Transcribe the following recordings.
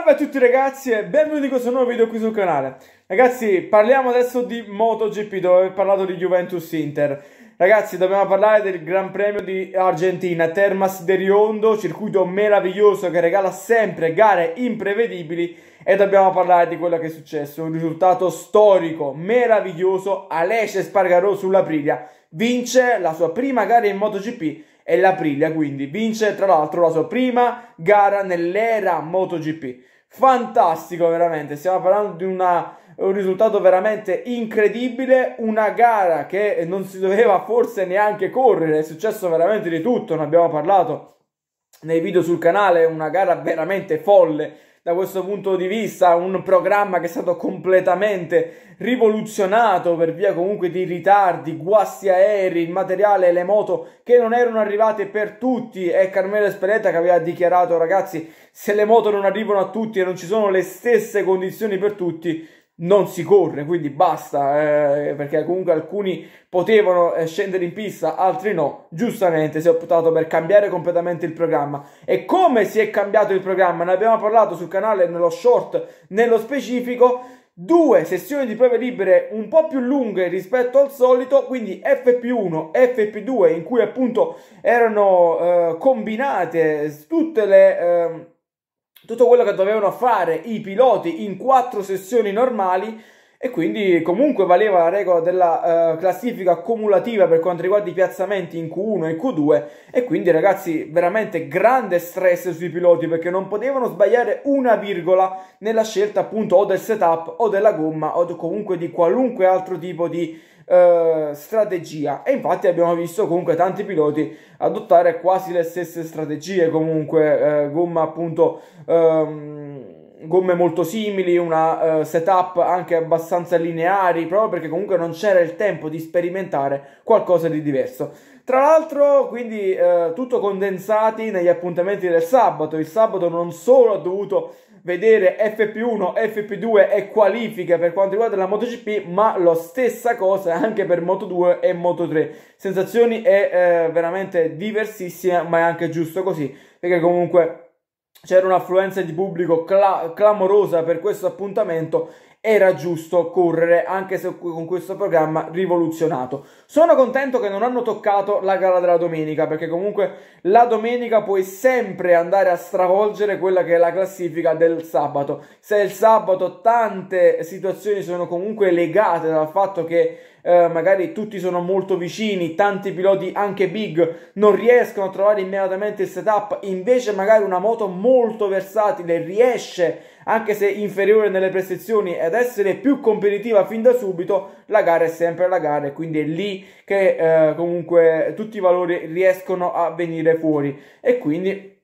Salve a tutti ragazzi e benvenuti in questo nuovo video qui sul canale Ragazzi parliamo adesso di MotoGP dove ho parlato di Juventus Inter Ragazzi dobbiamo parlare del Gran Premio di Argentina Termas de Riondo, circuito meraviglioso che regala sempre gare imprevedibili E dobbiamo parlare di quello che è successo, un risultato storico, meraviglioso Alesce Spargarò sulla Priglia vince la sua prima gara in MotoGP e la quindi vince tra l'altro la sua prima gara nell'era MotoGP. Fantastico veramente, stiamo parlando di una, un risultato veramente incredibile, una gara che non si doveva forse neanche correre, è successo veramente di tutto, ne abbiamo parlato nei video sul canale, una gara veramente folle da questo punto di vista, un programma che è stato completamente rivoluzionato per via comunque di ritardi, guasti aerei, il materiale, le moto che non erano arrivate per tutti e Carmelo Espeletta che aveva dichiarato ragazzi se le moto non arrivano a tutti e non ci sono le stesse condizioni per tutti non si corre, quindi basta, eh, perché comunque alcuni potevano eh, scendere in pista, altri no. Giustamente si è optato per cambiare completamente il programma. E come si è cambiato il programma? Ne abbiamo parlato sul canale nello short, nello specifico. Due sessioni di prove libere un po' più lunghe rispetto al solito, quindi FP1, FP2, in cui appunto erano eh, combinate tutte le ehm, tutto quello che dovevano fare i piloti in quattro sessioni normali e quindi comunque valeva la regola della uh, classifica cumulativa per quanto riguarda i piazzamenti in Q1 e Q2 e quindi ragazzi veramente grande stress sui piloti perché non potevano sbagliare una virgola nella scelta appunto o del setup o della gomma o comunque di qualunque altro tipo di eh, strategia e infatti abbiamo visto comunque tanti piloti adottare quasi le stesse strategie comunque eh, gomma appunto ehm, gomme molto simili, una uh, setup anche abbastanza lineari, proprio perché comunque non c'era il tempo di sperimentare qualcosa di diverso. Tra l'altro, quindi eh, tutto condensati negli appuntamenti del sabato. Il sabato non solo ha dovuto vedere FP1, FP2 e qualifiche per quanto riguarda la MotoGP, ma la stessa cosa anche per Moto2 e Moto3. Sensazioni è eh, veramente diversissime, ma è anche giusto così, perché comunque c'era un'affluenza di pubblico cla- clamorosa per questo appuntamento era giusto correre anche se con questo programma rivoluzionato. Sono contento che non hanno toccato la gara della domenica perché comunque la domenica puoi sempre andare a stravolgere quella che è la classifica del sabato. Se il sabato tante situazioni sono comunque legate dal fatto che eh, magari tutti sono molto vicini, tanti piloti anche big non riescono a trovare immediatamente il setup, invece magari una moto molto versatile riesce a anche se inferiore nelle prestazioni ed essere più competitiva fin da subito, la gara è sempre la gara e quindi è lì che eh, comunque tutti i valori riescono a venire fuori e quindi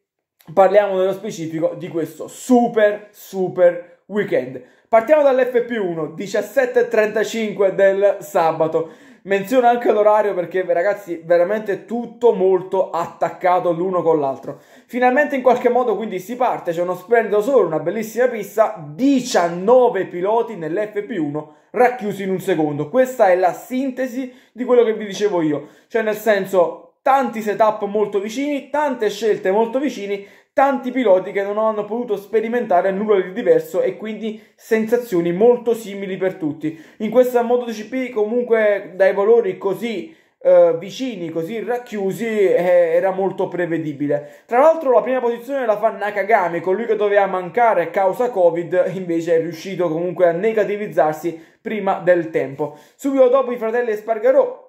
parliamo nello specifico di questo super super weekend. Partiamo dall'FP1, 17.35 del sabato. Menziono anche l'orario perché ragazzi veramente tutto molto attaccato l'uno con l'altro. Finalmente in qualche modo quindi si parte, c'è uno splendido sole, una bellissima pista, 19 piloti nell'FP1 racchiusi in un secondo. Questa è la sintesi di quello che vi dicevo io, cioè nel senso tanti setup molto vicini, tante scelte molto vicini, tanti piloti che non hanno potuto sperimentare nulla di diverso e quindi sensazioni molto simili per tutti. In questa MotoGP comunque dai valori così eh, vicini, così racchiusi, eh, era molto prevedibile. Tra l'altro la prima posizione la fa Nakagami, colui che doveva mancare a causa Covid, invece è riuscito comunque a negativizzarsi prima del tempo. Subito dopo i fratelli Spargarò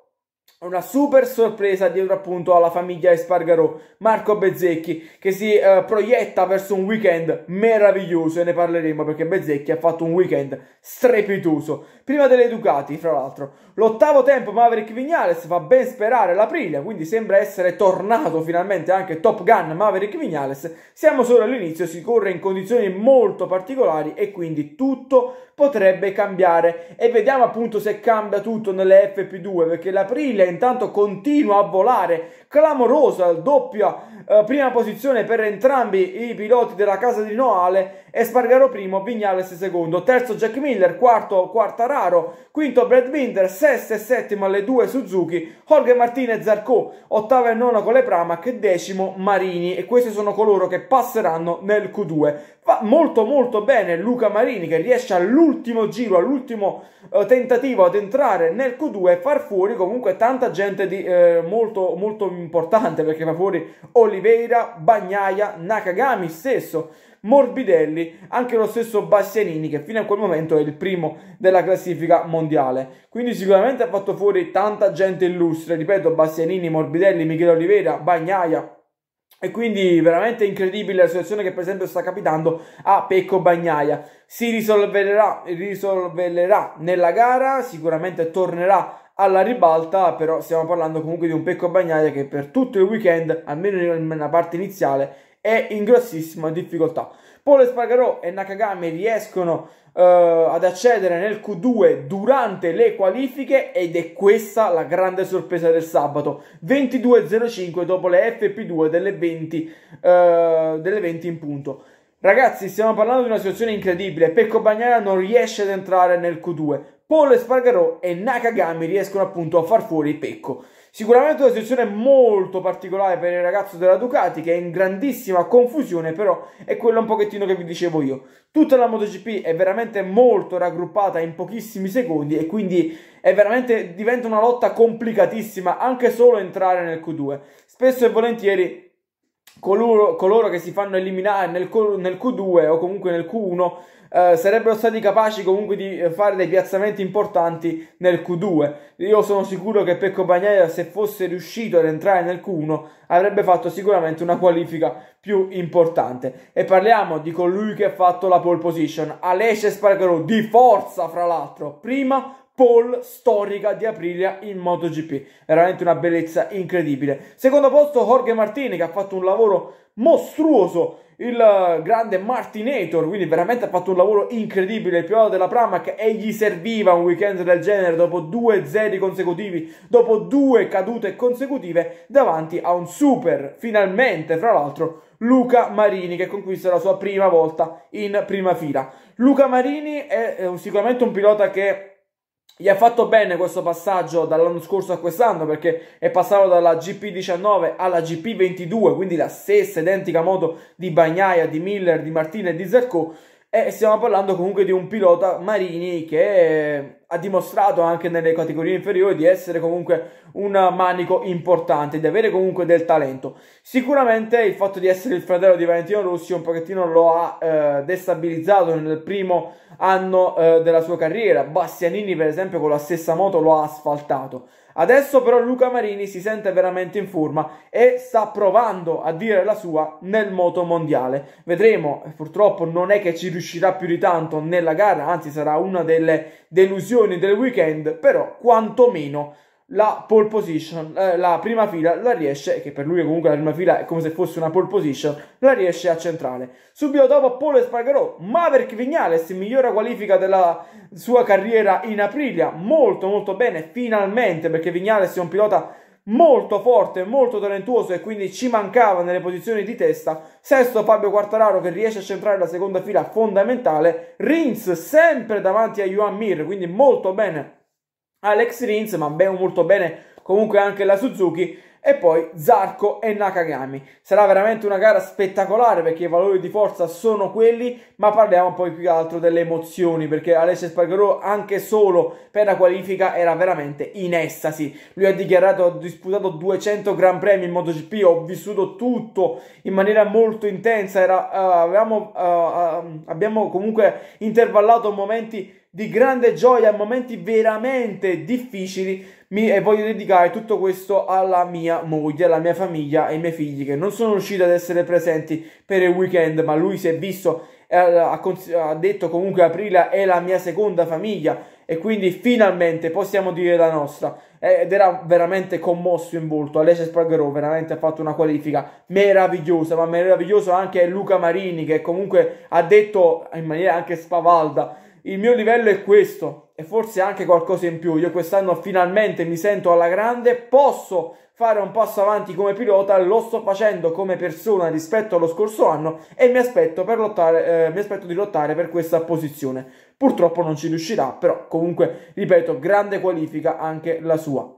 una super sorpresa dietro appunto alla famiglia Espargarò, Marco Bezzecchi, che si eh, proietta verso un weekend meraviglioso e ne parleremo perché Bezzecchi ha fatto un weekend strepitoso. Prima delle Ducati, fra l'altro, l'ottavo tempo Maverick Vignales fa ben sperare l'Aprilia, quindi sembra essere tornato finalmente anche Top Gun Maverick Vignales. Siamo solo all'inizio, si corre in condizioni molto particolari e quindi tutto potrebbe cambiare e vediamo appunto se cambia tutto nelle FP2 perché l'Aprilia intanto continua a volare clamorosa, doppia eh, prima posizione per entrambi i piloti della casa di Noale, Spargaro primo, Vignales secondo, terzo Jack Miller, quarto Quartararo, quinto Brad Binder, sesto e settimo le due Suzuki, Jorge Martinez Zarco, ottava e nona con le Pramac, decimo Marini e questi sono coloro che passeranno nel Q2. Va molto molto bene Luca Marini che riesce all'ultimo giro, all'ultimo eh, tentativo ad entrare nel Q2 e far fuori comunque tanta gente di, eh, molto molto importante perché fuori Oliveira, Bagnaia, Nakagami stesso, Morbidelli, anche lo stesso Bastianini che fino a quel momento è il primo della classifica mondiale. Quindi sicuramente ha fatto fuori tanta gente illustre, ripeto Bastianini, Morbidelli, Michele Oliveira, Bagnaia, e quindi veramente incredibile la situazione che per esempio sta capitando a Pecco Bagnaia. Si risolverà, risolverà nella gara, sicuramente tornerà alla ribalta però stiamo parlando comunque di un Pecco Bagnaia che per tutto il weekend, almeno nella parte iniziale, è in grossissima difficoltà. Pole Spagarò e Nakagami riescono eh, ad accedere nel Q2 durante le qualifiche ed è questa la grande sorpresa del sabato. 22.05 dopo le FP2 delle 20, eh, delle 20 in punto. Ragazzi, stiamo parlando di una situazione incredibile. Pecco Bagnaia non riesce ad entrare nel Q2. Paul Espargarò e Nakagami riescono appunto a far fuori Pecco. Sicuramente una situazione molto particolare per il ragazzo della Ducati che è in grandissima confusione, però è quello un pochettino che vi dicevo io. Tutta la MotoGP è veramente molto raggruppata in pochissimi secondi e quindi è veramente diventa una lotta complicatissima anche solo entrare nel Q2. Spesso e volentieri coloro, coloro che si fanno eliminare nel, nel, Q2 o comunque nel Q1 eh, sarebbero stati capaci comunque di eh, fare dei piazzamenti importanti nel Q2. Io sono sicuro che Pecco Bagnaia, se fosse riuscito ad entrare nel Q1, avrebbe fatto sicuramente una qualifica più importante. E parliamo di colui che ha fatto la pole position, Alessia Spargaro, di forza fra l'altro, prima pole storica di Aprilia in MotoGP. Veramente una bellezza incredibile. Secondo posto Jorge Martini che ha fatto un lavoro mostruoso il grande Martinator, quindi veramente ha fatto un lavoro incredibile. Il pilota della Pramac e gli serviva un weekend del genere dopo due zeri consecutivi, dopo due cadute consecutive davanti a un super, finalmente, fra l'altro, Luca Marini che conquista la sua prima volta in prima fila. Luca Marini è eh, sicuramente un pilota che gli ha fatto bene questo passaggio dall'anno scorso a quest'anno perché è passato dalla GP19 alla GP22, quindi la stessa identica moto di Bagnaia, di Miller, di Martina e di Zarco. Eh, e stiamo parlando comunque di un pilota Marini che eh, ha dimostrato anche nelle categorie inferiori di essere comunque un manico importante, di avere comunque del talento. Sicuramente il fatto di essere il fratello di Valentino Rossi un pochettino lo ha eh, destabilizzato nel primo anno eh, della sua carriera. Bastianini per esempio con la stessa moto lo ha asfaltato. Adesso però Luca Marini si sente veramente in forma e sta provando a dire la sua nel moto mondiale. Vedremo, purtroppo non è che ci riuscirà più di tanto nella gara, anzi sarà una delle delusioni del weekend, però quantomeno la pole position, eh, la prima fila la riesce, che per lui comunque la prima fila è come se fosse una pole position, la riesce a centrale. Subito dopo Polo e Spargarò, Maverick Vignales, migliora qualifica della sua carriera in Aprilia, molto molto bene, finalmente, perché Vignales è un pilota molto forte, molto talentuoso e quindi ci mancava nelle posizioni di testa. Sesto Fabio Quartararo che riesce a centrare la seconda fila fondamentale, Rins sempre davanti a Juan Mir, quindi molto bene Alex Rins, ma ben molto bene comunque anche la Suzuki e poi Zarco e Nakagami. Sarà veramente una gara spettacolare perché i valori di forza sono quelli, ma parliamo poi più che altro delle emozioni perché Alessio Spargarò anche solo per la qualifica era veramente in estasi. Lui ha dichiarato ho disputato 200 Gran Premi in MotoGP, ho vissuto tutto in maniera molto intensa, era, uh, avevamo, uh, uh, abbiamo comunque intervallato momenti di grande gioia in momenti veramente difficili mi, e voglio dedicare tutto questo alla mia moglie, alla mia famiglia e ai miei figli che non sono riusciti ad essere presenti per il weekend, ma lui si è visto, e eh, ha, ha detto comunque Aprila è la mia seconda famiglia e quindi finalmente possiamo dire la nostra eh, ed era veramente commosso in volto. Alessia Spargarò veramente ha fatto una qualifica meravigliosa, ma meraviglioso anche Luca Marini che comunque ha detto in maniera anche spavalda il mio livello è questo e forse anche qualcosa in più. Io quest'anno finalmente mi sento alla grande, posso fare un passo avanti come pilota, lo sto facendo come persona rispetto allo scorso anno e mi aspetto, lottare, eh, mi aspetto di lottare per questa posizione. Purtroppo non ci riuscirà, però comunque, ripeto, grande qualifica anche la sua.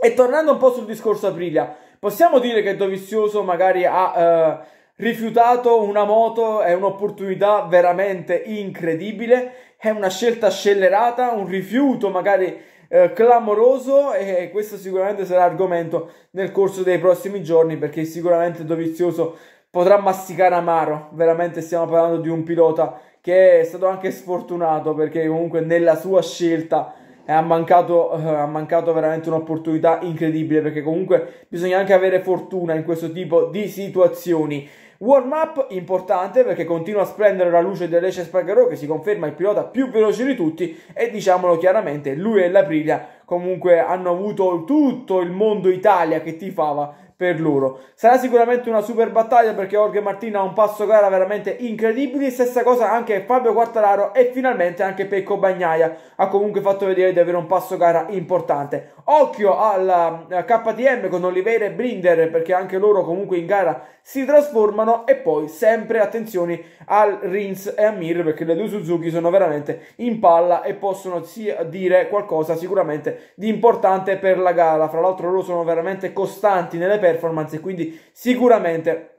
E tornando un po' sul discorso Aprilia, possiamo dire che Dovizioso magari ha... Eh, rifiutato una moto è un'opportunità veramente incredibile, è una scelta scellerata, un rifiuto magari eh, clamoroso e questo sicuramente sarà argomento nel corso dei prossimi giorni perché sicuramente Dovizioso potrà masticare amaro, veramente stiamo parlando di un pilota che è stato anche sfortunato perché comunque nella sua scelta ha mancato, uh, ha mancato veramente un'opportunità incredibile perché comunque bisogna anche avere fortuna in questo tipo di situazioni. Warm up importante perché continua a splendere la luce del Rece Spargarò che si conferma il pilota più veloce di tutti e diciamolo chiaramente lui e l'Aprilia comunque hanno avuto tutto il mondo Italia che tifava per loro. Sarà sicuramente una super battaglia perché Jorge Martina ha un passo gara veramente incredibile. Stessa cosa anche Fabio Quartararo e finalmente anche Pecco Bagnaia ha comunque fatto vedere di avere un passo gara importante. Occhio al eh, KTM con Oliveira e Brinder perché anche loro comunque in gara si trasformano e poi sempre attenzioni al Rins e a Mir perché le due Suzuki sono veramente in palla e possono dire qualcosa sicuramente di importante per la gara. Fra l'altro loro sono veramente costanti nelle perdite performance e quindi sicuramente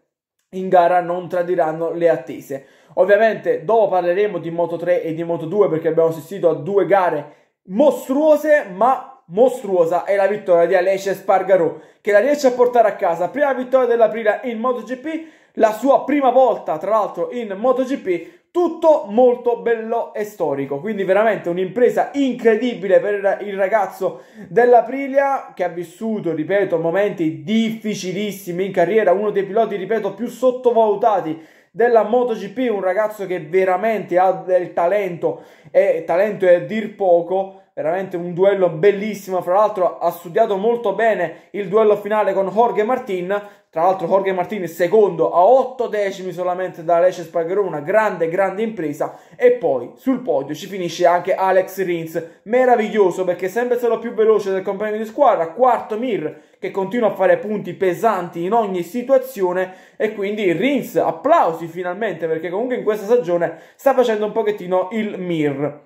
in gara non tradiranno le attese. Ovviamente dopo parleremo di Moto 3 e di Moto 2 perché abbiamo assistito a due gare mostruose, ma mostruosa è la vittoria di Alessia Spargaro che la riesce a portare a casa, prima vittoria dell'aprile in MotoGP, la sua prima volta tra l'altro in MotoGP tutto molto bello e storico, quindi veramente un'impresa incredibile per il ragazzo dell'Aprilia che ha vissuto, ripeto, momenti difficilissimi in carriera, uno dei piloti, ripeto, più sottovalutati della MotoGP, un ragazzo che veramente ha del talento e talento è a dir poco veramente un duello bellissimo, fra l'altro ha studiato molto bene il duello finale con Jorge Martin, tra l'altro Jorge Martin è secondo a 8 decimi solamente da Lecce Spagherone, una grande grande impresa e poi sul podio ci finisce anche Alex Rins, meraviglioso perché sempre solo più veloce del compagno di squadra, quarto Mir che continua a fare punti pesanti in ogni situazione e quindi Rins applausi finalmente perché comunque in questa stagione sta facendo un pochettino il Mir.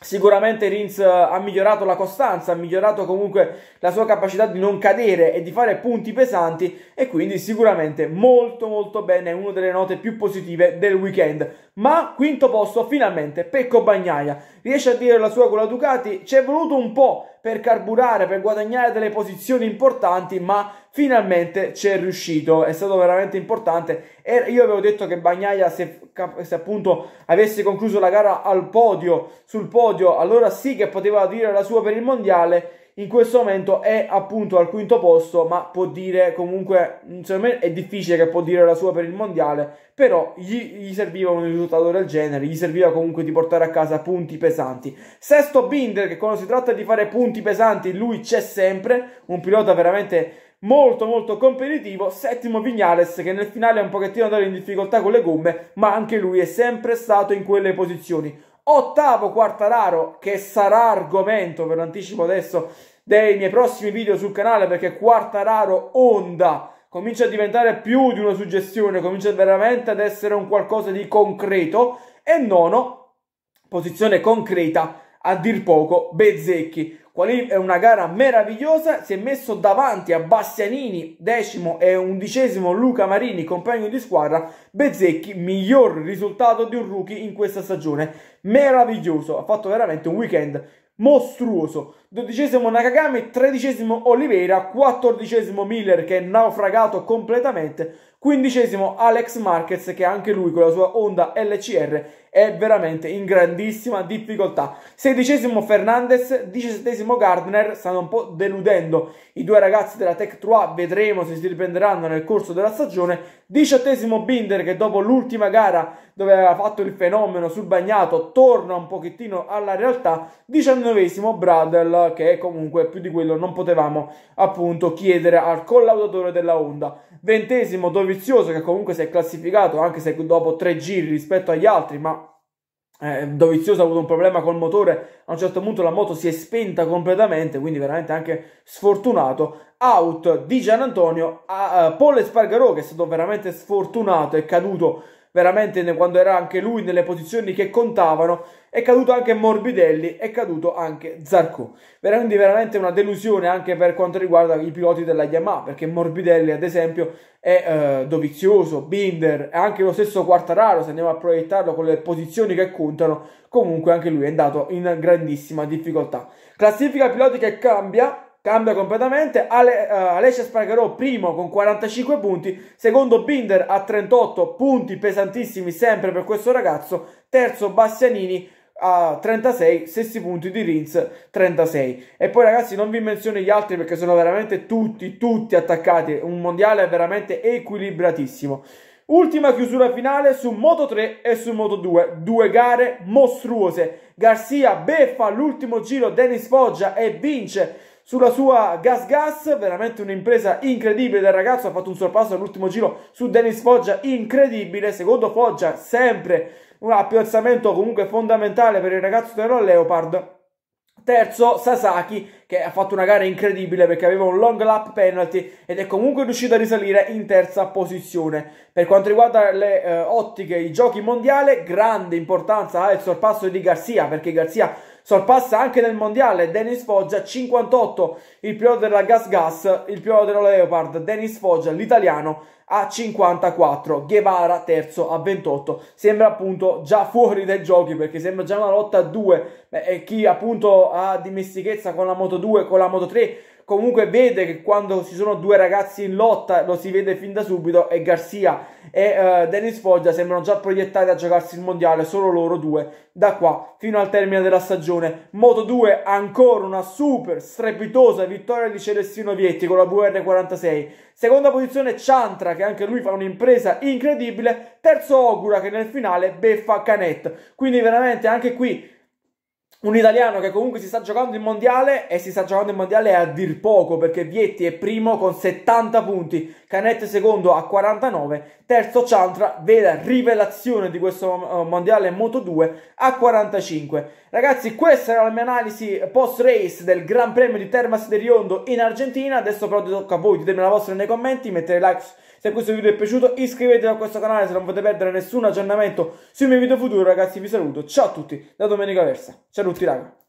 Sicuramente Rins eh, ha migliorato la costanza, ha migliorato comunque la sua capacità di non cadere e di fare punti pesanti e quindi sicuramente molto molto bene, una delle note più positive del weekend. Ma quinto posto finalmente Pecco Bagnaia, riesce a dire la sua con la Ducati, ci è voluto un po' per carburare, per guadagnare delle posizioni importanti, ma finalmente ci è riuscito, è stato veramente importante e io avevo detto che Bagnaia se, se, appunto avesse concluso la gara al podio, sul podio, allora sì che poteva dire la sua per il mondiale in questo momento è appunto al quinto posto, ma può dire comunque, secondo me è difficile che può dire la sua per il mondiale, però gli, gli serviva un risultato del genere, gli serviva comunque di portare a casa punti pesanti. Sesto Binder, che quando si tratta di fare punti pesanti lui c'è sempre, un pilota veramente molto molto competitivo. Settimo Vignales che nel finale è un pochettino andato in difficoltà con le gomme, ma anche lui è sempre stato in quelle posizioni. Ottavo Quartararo che sarà argomento, ve lo anticipo adesso, dei miei prossimi video sul canale perché Quartararo Onda comincia a diventare più di una suggestione, comincia veramente ad essere un qualcosa di concreto e nono, posizione concreta a dir poco Bezzecchi. Quali è una gara meravigliosa, si è messo davanti a Bastianini, decimo e undicesimo Luca Marini, compagno di squadra, Bezzecchi, miglior risultato di un rookie in questa stagione, meraviglioso, ha fatto veramente un weekend mostruoso dodicesimo Nakagami, tredicesimo Oliveira, quattordicesimo Miller che è naufragato completamente, quindicesimo Alex Marquez che anche lui con la sua onda LCR è veramente in grandissima difficoltà. Sedicesimo Fernandez, diciassettesimo Gardner, stanno un po' deludendo i due ragazzi della Tech 3, vedremo se si riprenderanno nel corso della stagione. Diciottesimo Binder che dopo l'ultima gara dove aveva fatto il fenomeno sul bagnato torna un pochettino alla realtà. Diciannovesimo Bradel che comunque più di quello non potevamo appunto chiedere al collaudatore della Honda. Ventesimo Dovizioso che comunque si è classificato anche se dopo tre giri rispetto agli altri, ma eh, Dovizioso ha avuto un problema col motore, a un certo punto la moto si è spenta completamente, quindi veramente anche sfortunato. Out di Gian Antonio, a, a eh, Paul Spargarò che è stato veramente sfortunato, è caduto veramente quando era anche lui nelle posizioni che contavano, è caduto anche Morbidelli, è caduto anche Zarco. Quindi veramente una delusione anche per quanto riguarda i piloti della Yamaha, perché Morbidelli ad esempio è eh, dovizioso, Binder, e anche lo stesso Quartararo, se andiamo a proiettarlo con le posizioni che contano, comunque anche lui è andato in grandissima difficoltà. Classifica piloti che cambia, cambia completamente. Ale, uh, Alessia Spargarò primo con 45 punti, secondo Binder a 38 punti pesantissimi sempre per questo ragazzo, terzo Bassianini a 36, stessi punti di Rins 36. E poi ragazzi non vi menziono gli altri perché sono veramente tutti, tutti attaccati, un mondiale veramente equilibratissimo. Ultima chiusura finale su Moto 3 e su Moto 2, due gare mostruose. Garcia beffa l'ultimo giro Dennis Foggia e vince sulla sua Gas Gas, veramente un'impresa incredibile del ragazzo, ha fatto un sorpasso all'ultimo giro su Dennis Foggia, incredibile, secondo Foggia sempre un appiazzamento comunque fondamentale per il ragazzo Tero Leopard. Terzo Sasaki che ha fatto una gara incredibile perché aveva un long lap penalty ed è comunque riuscito a risalire in terza posizione. Per quanto riguarda le eh, ottiche, i giochi mondiali, grande importanza ha il sorpasso di Garzia perché Garzia sorpassa anche nel mondiale Dennis Foggia 58, il pilota della Gas Gas, il pilota della Leopard, Dennis Foggia, l'italiano a 54, Guevara terzo a 28, sembra appunto già fuori dai giochi perché sembra già una lotta a due e chi appunto ha dimestichezza con la Moto 2, con la Moto 3 comunque vede che quando ci sono due ragazzi in lotta lo si vede fin da subito e Garcia e uh, Dennis Foggia sembrano già proiettati a giocarsi il mondiale solo loro due da qua fino al termine della stagione Moto 2 ancora una super strepitosa vittoria di Celestino Vietti con la VR46 seconda posizione Chantra che anche lui fa un'impresa incredibile terzo Ogura che nel finale beffa Canet quindi veramente anche qui un italiano che comunque si sta giocando il mondiale e si sta giocando il mondiale a dir poco perché Vietti è primo con 70 punti, Canette secondo a 49, terzo Chantra, vera rivelazione di questo eh, mondiale Moto 2 a 45. Ragazzi questa era la mia analisi post race del Gran Premio di Termas de Riondo in Argentina, adesso però tocca a voi, ditemi la vostra nei commenti, mettere like se questo video vi è piaciuto iscrivetevi a questo canale se non volete perdere nessun aggiornamento sui miei video futuri ragazzi vi saluto. Ciao a tutti da Domenica Versa. Ciao a tutti ragazzi.